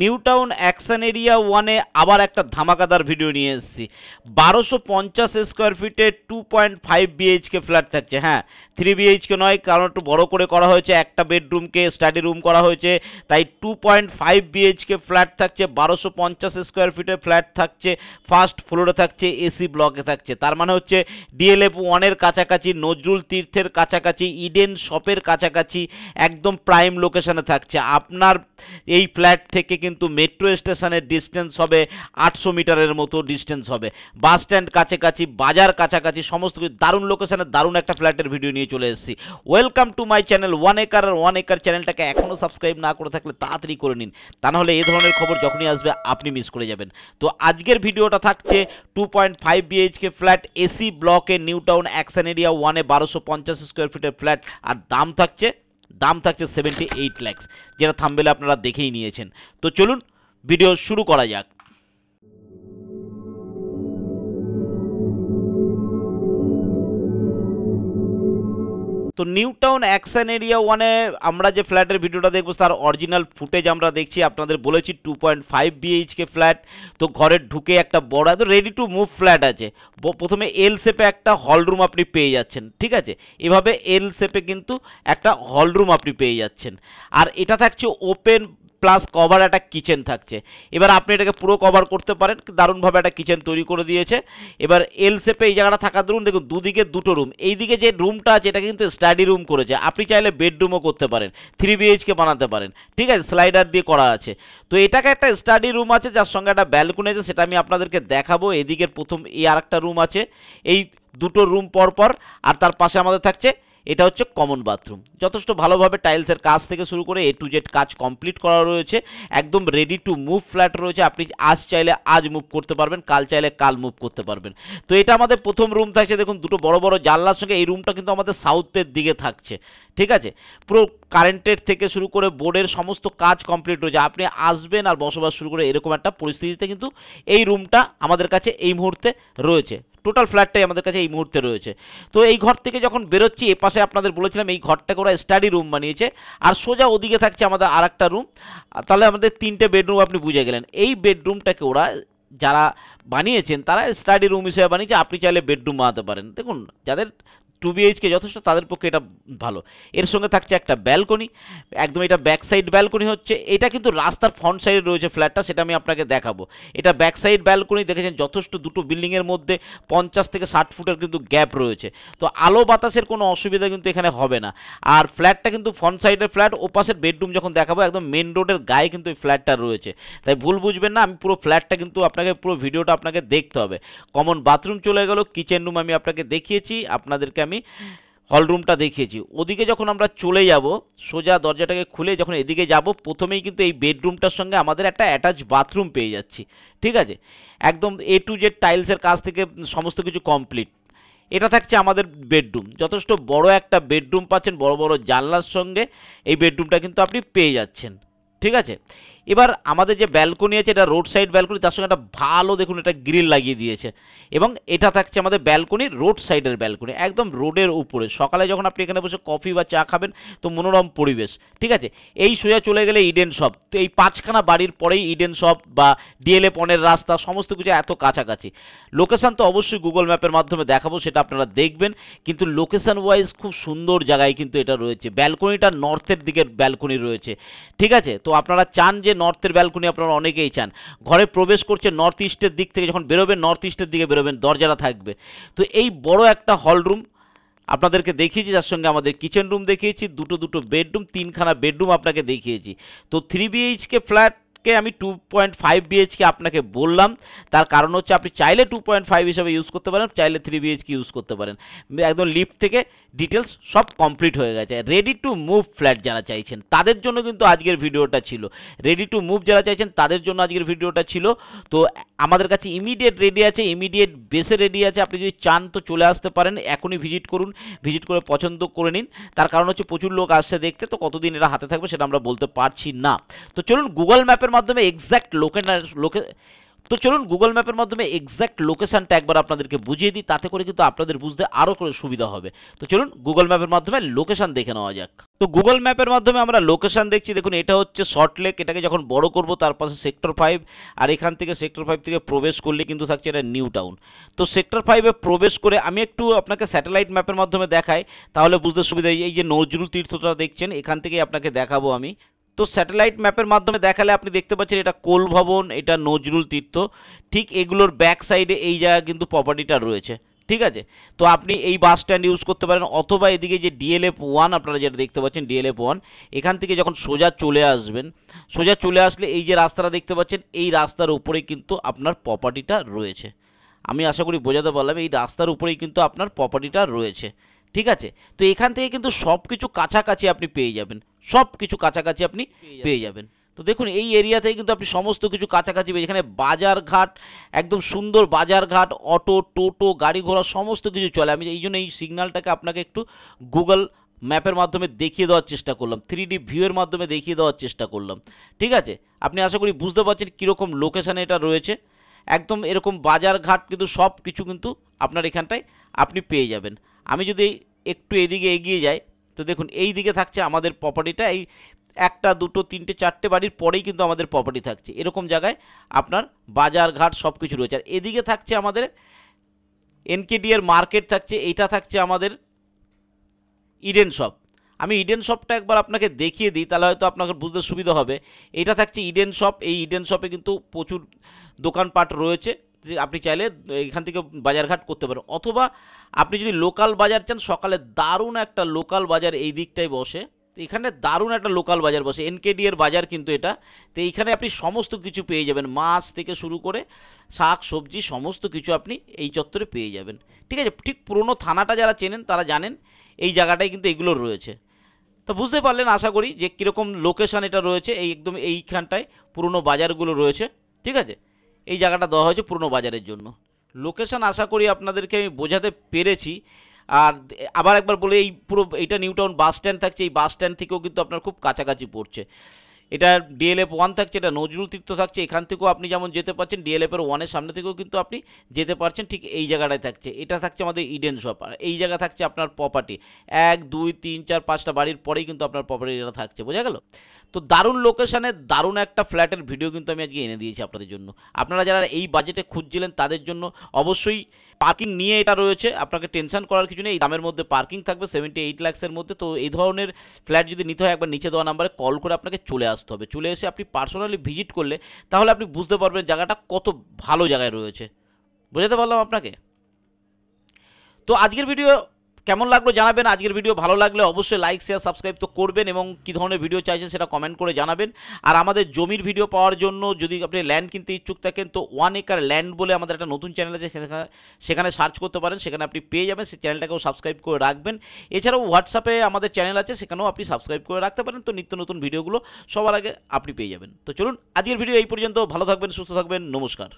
New Town action Area ওয়ানে আবার একটা ধামাকাদার ভিডিও নিয়ে এসেছি বারোশো পঞ্চাশ স্কোয়ার ফিটে two point five BHK flat থাকছে হ্যাঁ থ্রি বিএইচকে নয় কারণ একটু বড় করে করা হয়েছে একটা বেডরুমকে স্টাডি রুম করা হয়েছে তাই two point five BHK flat থাকছে বারোশো পঞ্চাশ স্কোয়ার ফিটে ফ্ল্যাট থাকছে ফার্স্ট ফ্লোরে থাকছে এসি ব্লকে থাকছে তার মানে হচ্ছে ডিএলএফ ওয়ানের কাছাকাছি নজরুল তীর্থের কাছাকাছি ইডেন শপের কাছাকাছি একদম প্রাইম লোকেশনে থাকছে আপনার এই ফ্ল্যাট থেকে থেকে কিন্তু মেট্রো স্টেশনের ডিস্টেন্স হবে আটশো মিটারের মতো ডিস্টেন্স হবে বাস স্ট্যান্ড কাছাকাছি বাজার কাছাকাছি সমস্ত কিছু দারুণ লোকেশানে দারুণ একটা ফ্ল্যাটের ভিডিও নিয়ে চলে এসেছি welcome to my channel one acre আর ওয়ান একার চ্যানেলটাকে এখনও সাবস্ক্রাইব না করে থাকলে তাড়াতাড়ি করে নিন তা নাহলে এ ধরনের খবর যখনই আসবে আপনি মিস করে যাবেন তো আজকের ভিডিওটা থাকছে two point five BHK flat AC ব্লকে নিউ টাউন অ্যাকশন এরিয়া ওয়ানে বারোশো পঞ্চাশ স্কোয়ার ফিটের ফ্ল্যাট আর দাম থাকছে দাম থাকছে সেভেন্টি এইট ল্যাক্স যেটা থামবেলে আপনারা দেখেই নিয়েছেন তো চলুন ভিডিও শুরু করা যাক তো নিউ টাউন অ্যাকশন এরিয়া ওয়ানে আমরা যে ফ্ল্যাটের ভিডিওটা দেখবো তার অরিজিনাল ফুটেজ আমরা দেখছি আপনাদের বলেছি two point five BHK flat তো ঘরে ঢুকে একটা বড় এত রেডি টু মুভ ফ্ল্যাট আছে প্রথমে এল শেপে একটা হলরুম আপনি পেয়ে যাচ্ছেন ঠিক আছে এভাবে এল শেপে কিন্তু একটা হলরুম আপনি পেয়ে যাচ্ছেন আর এটা থাকছে ওপেন প্লাস কভার একটা কিচেন থাকছে এবার আপনি এটাকে পুরো কভার করতে পারেন দারুণভাবে একটা কিচেন তৈরি করে দিয়েছে এবার এল শেপে এই জায়গাটা থাকা ধরুন দেখুন দুদিকে দুটো রুম এইদিকে যে রুমটা আছে এটা কিন্তু স্টাডি রুম করেছে আপনি চাইলে বেডরুমও করতে পারেন থ্রি বিএইচকে বানাতে পারেন ঠিক আছে স্লাইডার দিয়ে করা আছে তো এটাকে একটা স্টাডি রুম আছে যার সঙ্গে একটা ব্যালকুনি আছে সেটা আমি আপনাদেরকে দেখাবো এদিকের প্রথম এই আরেকটা রুম আছে এই দুটো রুম পরপর আর তার পাশে আমাদের থাকছে এটা হচ্ছে কমন বাথরুম যথেষ্ট ভালোভাবে টাইলসের কাজ থেকে শুরু করে এ টু জেড কাজ কমপ্লিট করা রয়েছে একদম রেডি টু মুভ ফ্ল্যাট রয়েছে আপনি আজ চাইলে আজ মুভ করতে পারবেন কাল চাইলে কাল মুভ করতে পারবেন তো এটা আমাদের প্রথম রুম থাকছে দেখুন দুটো বড় বড় জানলার সঙ্গে এই রুমটা কিন্তু আমাদের সাউথের দিকে থাকছে ঠিক আছে পুরো কারেন্টের থেকে শুরু করে বোর্ডের সমস্ত কাজ কমপ্লিট যায় আপনি আসবেন আর বসবাস শুরু করে এরকম একটা পরিস্থিতিতে কিন্তু এই রুমটা আমাদের কাছে এই মুহূর্তে রয়েছে টোটাল ফ্ল্যাটটাই আমাদের কাছে এই মুহূর্তে রয়েছে তো এই ঘর থেকে যখন বেরোচ্ছি এ পাশে আপনাদের বলেছিলাম এই ঘরটাকে ওরা স্টাডি রুম বানিয়েছে আর সোজা ওদিকে থাকছে আমাদের আর একটা রুম তাহলে আমাদের তিনটে বেডরুম আপনি বুঝে গেলেন এই বেডরুমটাকে ওরা যারা বানিয়েছেন তারা স্টাডি রুম হিসেবে বানিয়েছে আপনি চাইলে বেডরুম বানাতে পারেন দেখুন যাদের টু বিএইচকে যথেষ্ট তাদের পক্ষে এটা ভালো এর সঙ্গে থাকছে একটা ব্যালকনি একদম এটা ব্যাক সাইড ব্যালকনি হচ্ছে এটা কিন্তু রাস্তার ফ্রন্ট সাইডে রয়েছে ফ্ল্যাটটা সেটা আমি আপনাকে দেখাবো এটা ব্যাক সাইড ব্যালকনি দেখেছেন যথেষ্ট দুটো বিল্ডিংয়ের মধ্যে পঞ্চাশ থেকে ষাট ফুটের কিন্তু গ্যাপ রয়েছে তো আলো বাতাসের কোনো অসুবিধা কিন্তু এখানে হবে না আর ফ্ল্যাটটা কিন্তু ফ্রন্ট সাইডের ফ্ল্যাট ওপাশের বেডরুম যখন দেখাবো একদম মেন রোডের গায়ে কিন্তু এই ফ্ল্যাটটা রয়েছে তাই ভুল বুঝবেন না আমি পুরো ফ্ল্যাটটা কিন্তু আপনাকে পুরো ভিডিওটা আপনাকে দেখতে হবে কমন বাথরুম চলে গেল কিচেন রুম আমি আপনাকে দেখিয়েছি আপনাদেরকে আমি আমি হলরুমটা দেখিয়েছি ওদিকে যখন আমরা চলে যাব সোজা দরজাটাকে খুলে যখন এদিকে যাব প্রথমেই কিন্তু এই বেডরুমটার সঙ্গে আমাদের একটা অ্যাটাচ বাথরুম পেয়ে যাচ্ছি ঠিক আছে একদম এ টু জেড টাইলসের কাজ থেকে সমস্ত কিছু কমপ্লিট এটা থাকছে আমাদের বেডরুম যথেষ্ট বড় একটা বেডরুম পাচ্ছেন বড় বড় জানলার সঙ্গে এই বেডরুমটা কিন্তু আপনি পেয়ে যাচ্ছেন ঠিক আছে এবার আমাদের যে ব্যালকনি আছে এটা রোড সাইড ব্যালকনি তার সঙ্গে একটা ভালো দেখুন এটা গ্রিল লাগিয়ে দিয়েছে এবং এটা থাকছে আমাদের ব্যালকনি রোড সাইডের ব্যালকনি একদম রোডের উপরে সকালে যখন আপনি এখানে বসে কফি বা চা খাবেন তো মনোরম পরিবেশ ঠিক আছে এই সোজা চলে গেলে ইডেন শপ তো এই পাঁচখানা বাড়ির পরেই ইডেন শপ বা ডিএলএ পনের রাস্তা সমস্ত কিছু এত কাছাকাছি লোকেশান তো অবশ্যই গুগল ম্যাপের মাধ্যমে দেখাবো সেটা আপনারা দেখবেন কিন্তু লোকেশান ওয়াইজ খুব সুন্দর জায়গায় কিন্তু এটা রয়েছে ব্যালকনিটা নর্থের দিকের ব্যালকনি রয়েছে ঠিক আছে তো আপনারা চান যে যে নর্থের ব্যালকনি আপনারা অনেকেই চান ঘরে প্রবেশ করছে নর্থ ইস্টের দিক থেকে যখন বেরোবেন নর্থ ইস্টের দিকে বেরোবেন দরজাটা থাকবে তো এই বড় একটা হলরুম আপনাদেরকে দেখিয়েছি যার সঙ্গে আমাদের কিচেন রুম দেখিয়েছি দুটো দুটো বেডরুম তিনখানা বেডরুম আপনাকে দেখিয়েছি তো থ্রি বিএইচকে ফ্ল্যাট কে আমি টু পয়েন্ট ফাইভ বিএচকে আপনাকে বললাম তার কারণ হচ্ছে আপনি চাইলে টু পয়েন্ট ফাইভ হিসাবে ইউজ করতে পারেন চাইলে থ্রি বিএইচকে ইউজ করতে পারেন একদম লিফ্ট থেকে ডিটেলস সব কমপ্লিট হয়ে গেছে রেডি টু মুভ ফ্ল্যাট যারা চাইছেন তাদের জন্য কিন্তু আজকের ভিডিওটা ছিল রেডি টু মুভ যারা চাইছেন তাদের জন্য আজকের ভিডিওটা ছিল তো আমাদের কাছে ইমিডিয়েট রেডি আছে ইমিডিয়েট বেসে রেডি আছে আপনি যদি চান তো চলে আসতে পারেন এখনই ভিজিট করুন ভিজিট করে পছন্দ করে নিন তার কারণ হচ্ছে প্রচুর লোক আসছে দেখতে তো কতদিন এরা হাতে থাকবে সেটা আমরা বলতে পারছি না তো চলুন গুগল ম্যাপের ম্যাপের মাধ্যমে এক্স্যাক্ট লোকে লোকে তো চলুন গুগল ম্যাপের মাধ্যমে এক্স্যাক্ট লোকেশানটা একবার আপনাদেরকে বুঝিয়ে দিই তাতে করে কিন্তু আপনাদের বুঝতে আরও করে সুবিধা হবে তো চলুন গুগল ম্যাপের মাধ্যমে লোকেশান দেখে নেওয়া যাক তো গুগল ম্যাপের মাধ্যমে আমরা লোকেশান দেখছি দেখুন এটা হচ্ছে শর্ট লেক এটাকে যখন বড় করব তার পাশে সেক্টর ফাইভ আর এখান থেকে সেক্টর ফাইভ থেকে প্রবেশ করলে কিন্তু থাকছে এটা নিউ টাউন তো সেক্টর ফাইভে প্রবেশ করে আমি একটু আপনাকে স্যাটেলাইট ম্যাপের মাধ্যমে দেখাই তাহলে বুঝতে সুবিধা এই যে নজরুল তীর্থটা দেখছেন এখান থেকেই আপনাকে দেখাবো আমি তো স্যাটেলাইট ম্যাপের মাধ্যমে দেখালে আপনি দেখতে পাচ্ছেন এটা কোল ভবন এটা নজরুল তীর্থ ঠিক এগুলোর ব্যাক সাইডে এই জায়গা কিন্তু প্রপার্টিটা রয়েছে ঠিক আছে তো আপনি এই বাস স্ট্যান্ড ইউজ করতে পারেন অথবা এদিকে যে ডিএলএফ ওয়ান আপনারা যেটা দেখতে পাচ্ছেন ডিএলএফ ওয়ান এখান থেকে যখন সোজা চলে আসবেন সোজা চলে আসলে এই যে রাস্তাটা দেখতে পাচ্ছেন এই রাস্তার উপরে কিন্তু আপনার প্রপার্টিটা রয়েছে আমি আশা করি বোঝাতে পারলাম এই রাস্তার উপরেই কিন্তু আপনার প্রপার্টিটা রয়েছে ঠিক আছে তো এখান থেকে কিন্তু সব কিছু কাছাকাছি আপনি পেয়ে যাবেন সব কিছু কাছাকাছি আপনি পেয়ে যাবেন তো দেখুন এই এরিয়াতেই কিন্তু আপনি সমস্ত কিছু কাছাকাছি পেয়ে এখানে বাজারঘাট একদম সুন্দর বাজারঘাট অটো টোটো গাড়ি ঘোড়া সমস্ত কিছু চলে আমি এই জন্য এই সিগন্যালটাকে আপনাকে একটু গুগল ম্যাপের মাধ্যমে দেখিয়ে দেওয়ার চেষ্টা করলাম থ্রি ডি ভিউয়ের মাধ্যমে দেখিয়ে দেওয়ার চেষ্টা করলাম ঠিক আছে আপনি আশা করি বুঝতে পারছেন কীরকম লোকেশানে এটা রয়েছে একদম এরকম বাজারঘাট কিন্তু সব কিছু কিন্তু আপনার এখানটায় আপনি পেয়ে যাবেন আমি যদি একটু এদিকে এগিয়ে যাই তো দেখুন এই দিকে থাকছে আমাদের প্রপার্টিটা এই একটা দুটো তিনটে চারটে বাড়ির পরেই কিন্তু আমাদের প্রপার্টি থাকছে এরকম জায়গায় আপনার বাজার ঘাট সব কিছু রয়েছে আর এদিকে থাকছে আমাদের এনকেডিএর মার্কেট থাকছে এইটা থাকছে আমাদের ইডেন শপ আমি ইডেন শপটা একবার আপনাকে দেখিয়ে দিই তাহলে হয়তো আপনাকে বুঝতে সুবিধা হবে এটা থাকছে ইডেন শপ এই ইডেন শপে কিন্তু প্রচুর দোকানপাট রয়েছে আপনি চাইলে এখান থেকে বাজারঘাট করতে পারেন অথবা আপনি যদি লোকাল বাজার চান সকালে দারুণ একটা লোকাল বাজার এই দিকটাই বসে এখানে দারুণ একটা লোকাল বাজার বসে এনকেডি এর বাজার কিন্তু এটা তো এইখানে আপনি সমস্ত কিছু পেয়ে যাবেন মাছ থেকে শুরু করে শাক সবজি সমস্ত কিছু আপনি এই চত্বরে পেয়ে যাবেন ঠিক আছে ঠিক পুরনো থানাটা যারা চেনেন তারা জানেন এই জায়গাটায় কিন্তু এগুলো রয়েছে তো বুঝতে পারলেন আশা করি যে কীরকম লোকেশান এটা রয়েছে এই একদম এইখানটায় পুরনো বাজারগুলো রয়েছে ঠিক আছে এই জায়গাটা দেওয়া হয়েছে পুরনো বাজারের জন্য লোকেশান আশা করি আপনাদেরকে আমি বোঝাতে পেরেছি আর আবার একবার বলে এই পুরো এটা নিউ টাউন বাস স্ট্যান্ড থাকছে এই বাস স্ট্যান্ড থেকেও কিন্তু আপনার খুব কাছাকাছি পড়ছে এটা ডিএলএফ ওয়ান থাকছে এটা নজরুল তীর্থ থাকছে এখান থেকেও আপনি যেমন যেতে পারছেন ডিএলএফের ওয়ানের সামনে থেকেও কিন্তু আপনি যেতে পারছেন ঠিক এই জায়গাটায় থাকছে এটা থাকছে আমাদের ইডেন শপ আর এই জায়গা থাকছে আপনার প্রপার্টি এক দুই তিন চার পাঁচটা বাড়ির পরেই কিন্তু আপনার প্রপার্টি এটা থাকছে বোঝা গেল তো দারুণ লোকেশানে দারুণ একটা ফ্ল্যাটের ভিডিও কিন্তু আমি আজকে এনে দিয়েছি আপনাদের জন্য আপনারা যারা এই বাজেটে খুঁজছিলেন তাদের জন্য অবশ্যই পার্কিং নিয়ে এটা রয়েছে আপনাকে টেনশন করার কিছু নেই এই দামের মধ্যে পার্কিং থাকবে সেভেন্টি এইট ল্যাক্সের মধ্যে তো এই ধরনের ফ্ল্যাট যদি নিতে হয় একবার নিচে দেওয়া নাম্বারে কল করে আপনাকে চলে আসতে হবে চলে এসে আপনি পার্সোনালি ভিজিট করলে তাহলে আপনি বুঝতে পারবেন জায়গাটা কত ভালো জায়গায় রয়েছে বোঝাতে পারলাম আপনাকে তো আজকের ভিডিও কেমন লাগলো জানাবেন আজকের ভিডিও ভালো লাগলে অবশ্যই লাইক শেয়ার সাবস্ক্রাইব তো করবেন এবং কী ধরনের ভিডিও চাইছেন সেটা কমেন্ট করে জানাবেন আর আমাদের জমির ভিডিও পাওয়ার জন্য যদি আপনি ল্যান্ড কিনতে ইচ্ছুক থাকেন তো ওয়ান একার ল্যান্ড বলে আমাদের একটা নতুন চ্যানেল আছে সেখানে সেখানে সার্চ করতে পারেন সেখানে আপনি পেয়ে যাবেন সেই চ্যানেলটাকেও সাবস্ক্রাইব করে রাখবেন এছাড়াও হোয়াটসঅ্যাপে আমাদের চ্যানেল আছে সেখানেও আপনি সাবস্ক্রাইব করে রাখতে পারেন তো নিত্য নতুন ভিডিওগুলো সবার আগে আপনি পেয়ে যাবেন তো চলুন আজকের ভিডিও এই পর্যন্ত ভালো থাকবেন সুস্থ থাকবেন নমস্কার